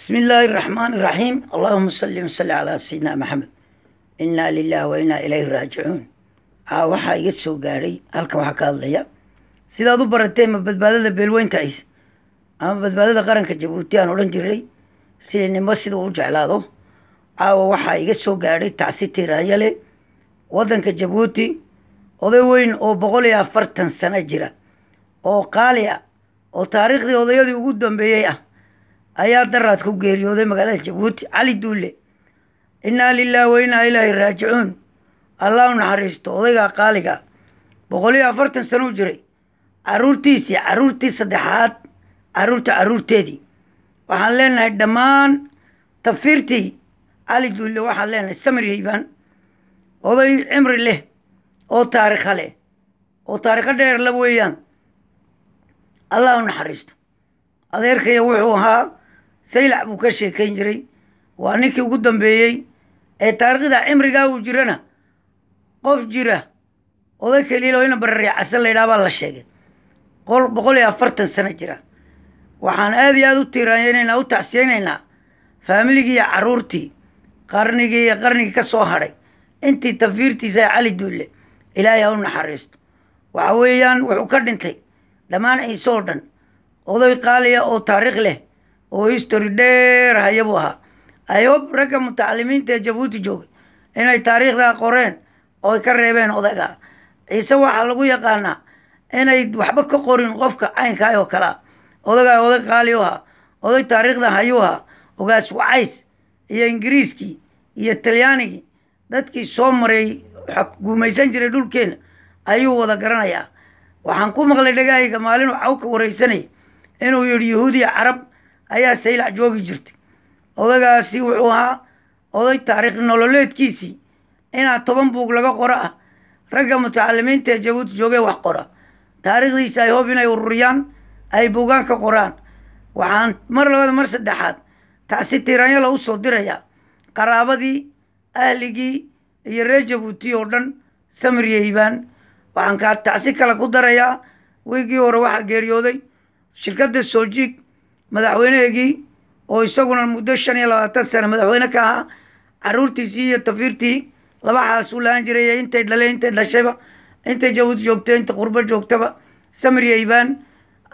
بسم الله الرحمن الرحيم اللهم صل وسلم على سيدنا maxamed inaa lilah wainaa ilayhi raajicuun aa ah, waxaa iga soo gaaray halkan waxaa ka hadlaya sidaad u baratee ma badbaadada beelweynta is ama badbaadada qaranka jabuuti aan odhan jiray sida ninbo siduu u jeclaado caawa ah, waxaa iga soo gaadhay tacsi tiiraanyale waddanka jabuuti oday weyn oo boqol iyo afartan sano jira oo qaali ah oo taariikhdii odayadii ugu dambeeyey ah ayaa daraad ku geeriyooday magaalada jabuuti cali duule innaa lilaahi wa innaa ilaahi raajicuun allah u naxariisto odaygaa qaaliga boqol iyo afartan sano u jiray caruurtiisii caruurtii saddexaad caruurta caruurteedii waxaan leenahay dhammaan tafiirtii cali duulle waxaan leenahay samir hiibaan oday cimri leh oo taariikha leh oo taarikho dheer la weeyaan allah u naxariisto adeerkaya wuxuu ahaa saylac buu ka sheekayn jiray waa ninkii ugu dambeeyey ee taarikhda cimrigaa uu jirana qof jira oday keliilo ina bararya casan laydhaha baa la sheegay qol boqol iyo afartan sano jira waxaan aada iyo aada u tiiraynaynaa u tacsiyeynaynaa faamiligii iyo carruurtii qarnigii iyo qarnigii ka soo hadhay intii tafiirtiisa ee cali duulle ilaahay ha u naxariisto waxa weeyaan wuxuu ka dhintay dhammaan ciise oo dhan oday qaaliya oo taariikh leh oo history dheer haya buu ahaa ayob ragga mutacalimiinta ee jabuuti joogay inay taariikhdaa qoreen ooy ka reebeen odayga ciise waxaa lagu yaqaanaa inay waxba ka qorin qofka caynkaa ah oo kalaa ah. odagaa oday qaali u ahaa oday taariikhda hayuu ahaa ogaas wacays iyo ingiriiskii iyo talyaanigii dadkii soo maray guumaysan jiray dhulkeena ayuu wada garanayaa waxaan ku maqlay dhagaahiga maalin caw ka waraysanay inuu yidhi yahuudiya carab ayaa saylac joogi jirtay odagaasi wuxuu ahaa oday taariikh nololeedkiisii inaa toban buug laga qoro ah ragga mutacalimiinta ee jabuuti joogee wax qora taariikhdiisa ay hoob inay ururiyaan ay buugaan ka qoraan waxaan mar labaad mar saddexaad taasi tiiranyala u soo dirayaa qaraabadii ahligii iyo reer jabuuti oo dhan samiryeybaan waxaan kaa tacsi kale ku darayaa weygii hore waxaa geeriyooday shirkadda soojiig madaxweyneheegii oo isaguna muddo shan iyo labaatan sane madaxweyne ka ahaa caruurtiisii iyo tafiirtii labaxaas u lahaan jiray intay dhaleen intay dhashayba intay jawd joogtay inta qurbo joogtaba samir yaybaan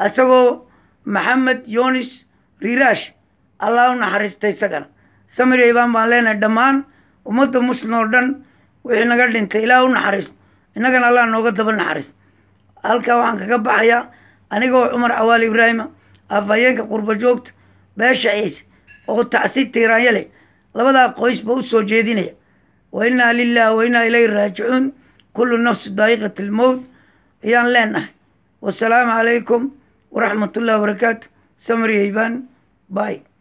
isagoo maxamed yonis riiraash allaa u naxariistay isagana samir yaybaan baan leenahay dhammaan ummadda muslim oo dhan wixii naga dhintay ilaah u naxariisto innagana allah nooga daba naxariisto halkaa waxaan kaga baxayaa anigoo cumar cawaal ibraahima afhayeenka qurba joogta beesha ciise oo tacsi tiiraanya leh labadaa qoysba u soo jeedinaya wa innaa lilaah wa innaa ilayhi raajicuun kullu nafsi daa'iqat almowt ayaan leenahay wasalaamu calaykum waraxmat ullahi wabarakaatu samri eyban bay